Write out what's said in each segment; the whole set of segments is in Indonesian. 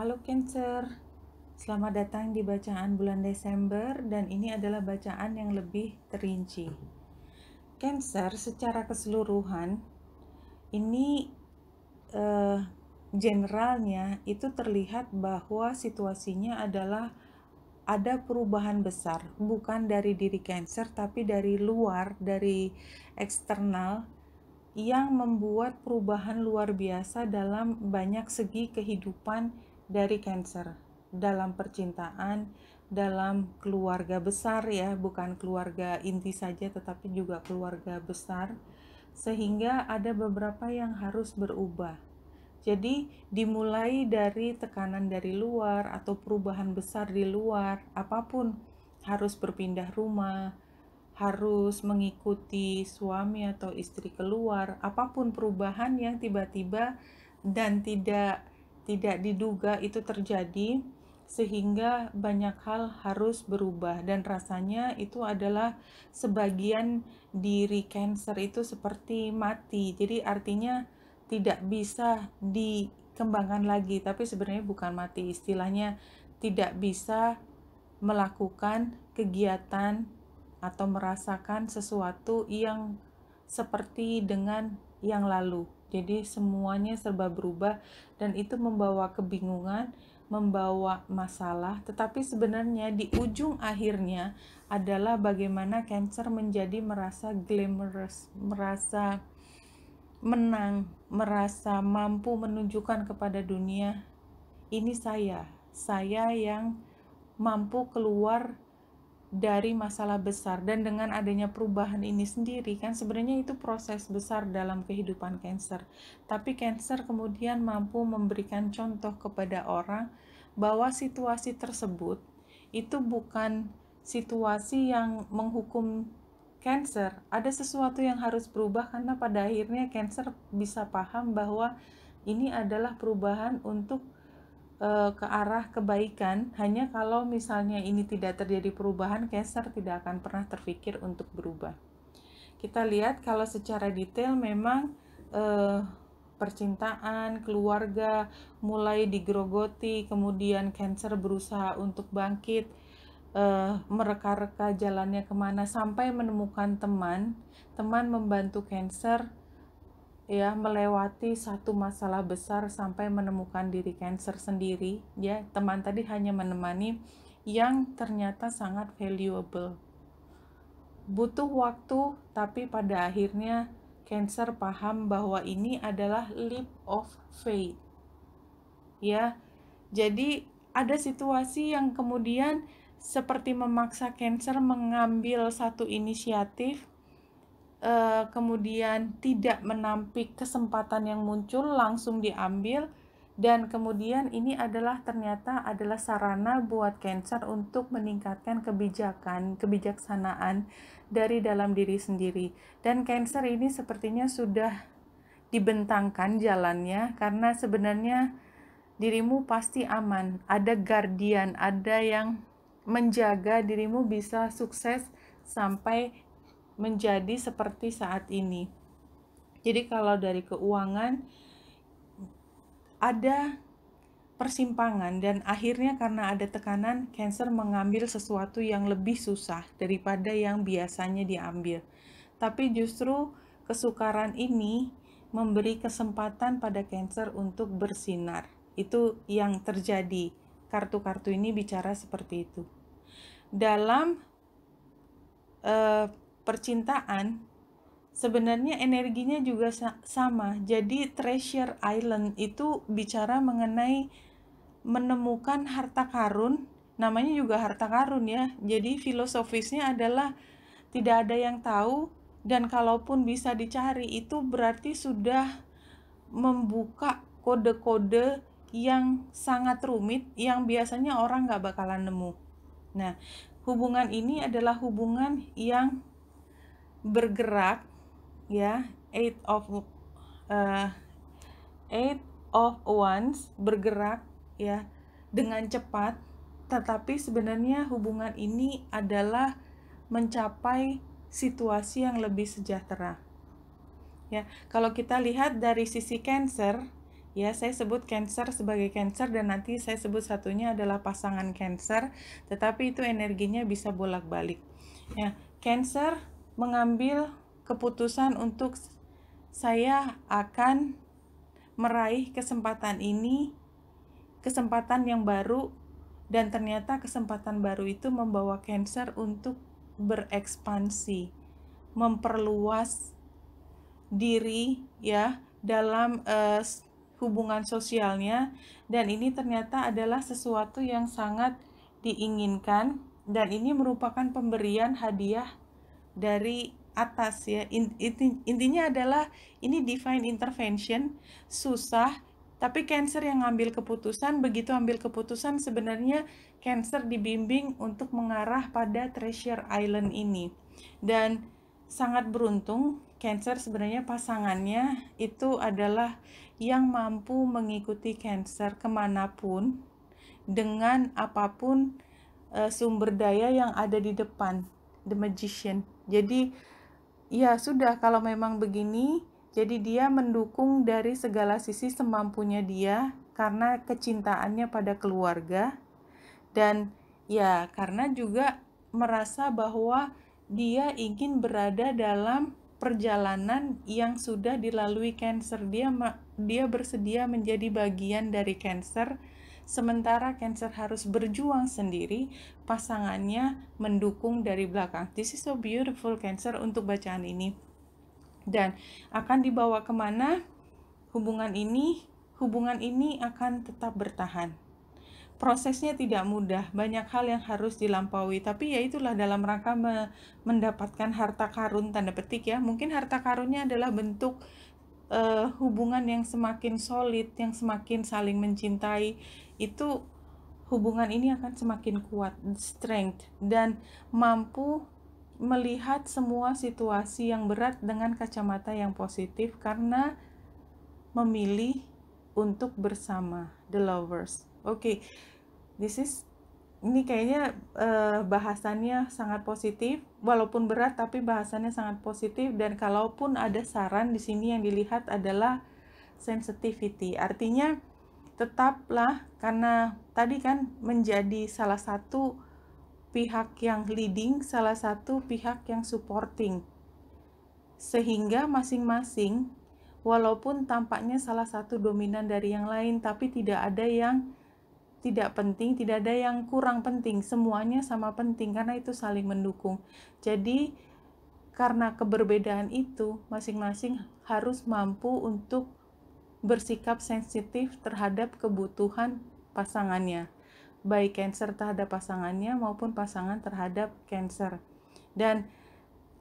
Halo Cancer, selamat datang di bacaan bulan Desember dan ini adalah bacaan yang lebih terinci. Cancer secara keseluruhan ini eh, generalnya itu terlihat bahwa situasinya adalah ada perubahan besar, bukan dari diri Cancer tapi dari luar, dari eksternal yang membuat perubahan luar biasa dalam banyak segi kehidupan dari Cancer dalam percintaan, dalam keluarga besar ya, bukan keluarga inti saja tetapi juga keluarga besar sehingga ada beberapa yang harus berubah. Jadi dimulai dari tekanan dari luar atau perubahan besar di luar, apapun harus berpindah rumah, harus mengikuti suami atau istri keluar, apapun perubahan yang tiba-tiba dan tidak tidak diduga itu terjadi sehingga banyak hal harus berubah dan rasanya itu adalah sebagian diri cancer itu seperti mati jadi artinya tidak bisa dikembangkan lagi tapi sebenarnya bukan mati istilahnya tidak bisa melakukan kegiatan atau merasakan sesuatu yang seperti dengan yang lalu. Jadi semuanya serba berubah dan itu membawa kebingungan, membawa masalah, tetapi sebenarnya di ujung akhirnya adalah bagaimana Cancer menjadi merasa glamorous, merasa menang, merasa mampu menunjukkan kepada dunia, ini saya, saya yang mampu keluar dari masalah besar dan dengan adanya perubahan ini sendiri kan sebenarnya itu proses besar dalam kehidupan Cancer. Tapi Cancer kemudian mampu memberikan contoh kepada orang bahwa situasi tersebut itu bukan situasi yang menghukum Cancer. Ada sesuatu yang harus berubah karena pada akhirnya Cancer bisa paham bahwa ini adalah perubahan untuk Eh, ke arah kebaikan hanya kalau misalnya ini tidak terjadi perubahan Cancer tidak akan pernah terpikir untuk berubah kita lihat kalau secara detail memang e, percintaan, keluarga mulai digrogoti kemudian Cancer berusaha untuk bangkit, uh, mereka-reka jalannya kemana sampai menemukan teman. Teman membantu Cancer ya melewati satu masalah besar sampai menemukan diri cancer sendiri ya teman tadi hanya menemani yang ternyata sangat valuable butuh waktu tapi pada akhirnya cancer paham bahwa ini adalah leap of faith ya jadi ada situasi yang kemudian seperti memaksa cancer mengambil satu inisiatif uh, kemudian tidak menampik kesempatan yang muncul langsung diambil dan kemudian ini adalah ternyata adalah sarana buat cancer untuk meningkatkan kebijakan kebijaksanaan dari dalam diri sendiri dan cancer ini sepertinya sudah dibentangkan jalannya karena sebenarnya dirimu pasti aman ada guardian ada yang menjaga dirimu bisa sukses sampai menjadi seperti saat ini. Jadi kalau dari keuangan ada persimpangan dan akhirnya karena ada tekanan Cancer mengambil sesuatu yang lebih susah daripada yang biasanya diambil. Tapi justru kesukaran ini memberi kesempatan pada Cancer untuk bersinar. Itu yang terjadi. Kartu-kartu ini bicara seperti itu. Dalam uh, percintaan sebenarnya energinya juga sama. Jadi Treasure Island itu bicara mengenai menemukan harta karun, namanya juga harta karun ya. Jadi filosofisnya adalah tidak ada yang tahu dan kalaupun bisa dicari itu berarti sudah membuka kode-kode yang sangat rumit yang biasanya orang nggak bakalan nemu. Nah, hubungan ini adalah hubungan yang bergerak ya eight of uh, eight of ones bergerak ya dengan cepat tetapi sebenarnya hubungan ini adalah mencapai situasi yang lebih sejahtera ya kalau kita lihat dari sisi cancer ya saya sebut cancer sebagai cancer dan nanti saya sebut satunya adalah pasangan cancer tetapi itu energinya bisa bolak-balik ya cancer mengambil keputusan untuk saya akan meraih kesempatan ini, kesempatan yang baru, dan ternyata kesempatan baru itu membawa Cancer untuk berekspansi, memperluas diri ya dalam uh, hubungan sosialnya dan ini ternyata adalah sesuatu yang sangat diinginkan dan ini merupakan pemberian hadiah dari atas ya intinya adalah ini divine intervention susah tapi cancer yang ngambil keputusan begitu ambil keputusan sebenarnya cancer dibimbing untuk mengarah pada treasure island ini dan sangat beruntung cancer sebenarnya pasangannya itu adalah yang mampu mengikuti cancer kemanapun dengan apapun eh, sumber daya yang ada di depan the magician. Jadi ya sudah kalau memang begini, jadi dia mendukung dari segala sisi semampunya dia karena kecintaannya pada keluarga dan ya karena juga merasa bahwa dia ingin berada dalam perjalanan yang sudah dilalui Cancer. Dia dia bersedia menjadi bagian dari Cancer Sementara Cancer harus berjuang sendiri, pasangannya mendukung dari belakang. This is so beautiful Cancer untuk bacaan ini. Dan akan dibawa kemana hubungan ini? Hubungan ini akan tetap bertahan. Prosesnya tidak mudah, banyak hal yang harus dilampaui, tapi ya itulah dalam rangka me mendapatkan harta karun tanda petik ya. Mungkin harta karunnya adalah bentuk uh, hubungan yang semakin solid, yang semakin saling mencintai, itu hubungan ini akan semakin kuat, strength, dan mampu melihat semua situasi yang berat dengan kacamata yang positif karena memilih untuk bersama the lovers. Oke, okay. this is ini kayaknya uh, bahasannya sangat positif, walaupun berat tapi bahasannya sangat positif dan kalaupun ada saran di sini yang dilihat adalah sensitivity. Artinya tetaplah karena tadi kan menjadi salah satu pihak yang leading, salah satu pihak yang supporting. Sehingga masing-masing walaupun tampaknya salah satu dominan dari yang lain tapi tidak ada yang tidak penting, tidak ada yang kurang penting, semuanya sama penting karena itu saling mendukung. Jadi karena keberbedaan itu masing-masing harus mampu untuk bersikap sensitif terhadap kebutuhan pasangannya, baik cancer terhadap pasangannya maupun pasangan terhadap cancer. Dan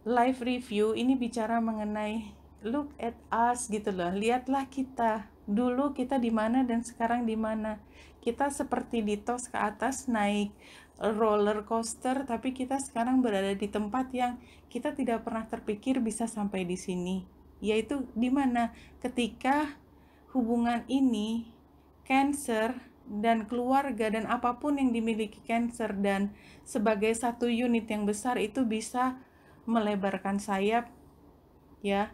live review ini bicara mengenai look at us gitu loh, lihatlah kita. Dulu kita di mana dan sekarang di mana. Kita seperti ditos ke atas naik roller coaster, tapi kita sekarang berada di tempat yang kita tidak pernah terpikir bisa sampai di sini. Yaitu di mana ketika hubungan ini, Cancer dan keluarga dan apapun yang dimiliki Cancer dan sebagai satu unit yang besar itu bisa melebarkan sayap ya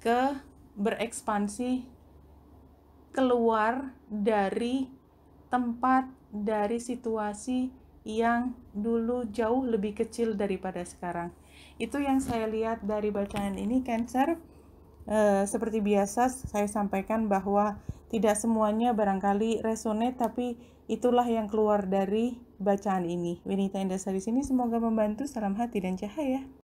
ke berekspansi keluar dari tempat dari situasi yang dulu jauh lebih kecil daripada sekarang. Itu yang saya lihat dari bacaan ini Cancer. E, seperti biasa saya sampaikan bahwa tidak semuanya barangkali resonate tapi itulah yang keluar dari bacaan ini. Winita di sini semoga membantu salam hati dan cahaya.